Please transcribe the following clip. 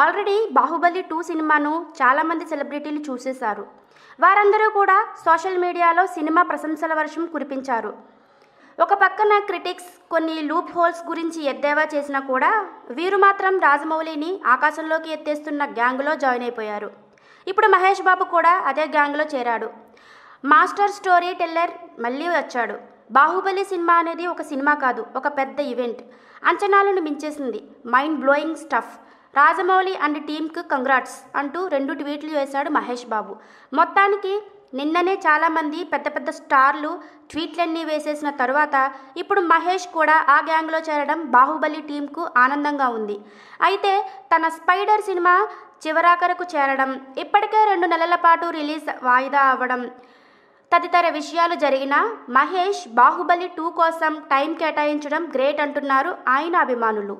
already Baahubali two సినిమాను చాలామంది సెలబ్రిటీలు చూసేశారు వారందరూ కూడా సోషల్ మీడియాలో సినిమా ప్రశంసల వర్షం కురిపించారు ఒక పక్కన క్రిటిక్స్ కొన్ని లూప్ హోల్స్ గురించి ఎద్దేవా చేసినా కూడా వీరు మాత్రం రాజమౌళిని ఆకాశంలోకి ఎత్తేస్తున్న గ్యాంగ్లో జాయిన్ అయిపోయారు ఇప్పుడు మహేష్ బాబు కూడా అదే గ్యాంగ్లో చేరాడు మాస్టర్ స్టోరీ టెల్లర్ మళ్ళీ వచ్చాడు బాహుబలి సినిమా అనేది ఒక సినిమా కాదు ఒక పెద్ద ఈవెంట్ అంచనాలను మించేసింది mind blowing stuff Rajamouli and టీమ్కి కంగ్రాట్స్ అంటూ రెండు ట్వీట్లు చేశాడు మహేష్ బాబు మొత్తానికి నిన్ననే చాలామంది పెద్ద పెద్ద స్టార్లు ట్వీట్లన్నీ వేసేసిన తరువాత ఇప్పుడు మహేష్ కూడా ఆ గ్యాంగ్లో చేరడం బాహుబలి టీంకు ఆనందంగా ఉంది అయితే తన స్పైడర్ సినిమా చివరాఖరకు చేరడం ఇప్పటికే రెండు నెలల పాటు రిలీజ్ వాయిదా అవ్వడం తదితర విషయాలు జరిగినా మహేష్ బాహుబలి టూ కోసం టైం కేటాయించడం గ్రేట్ అంటున్నారు ఆయన అభిమానులు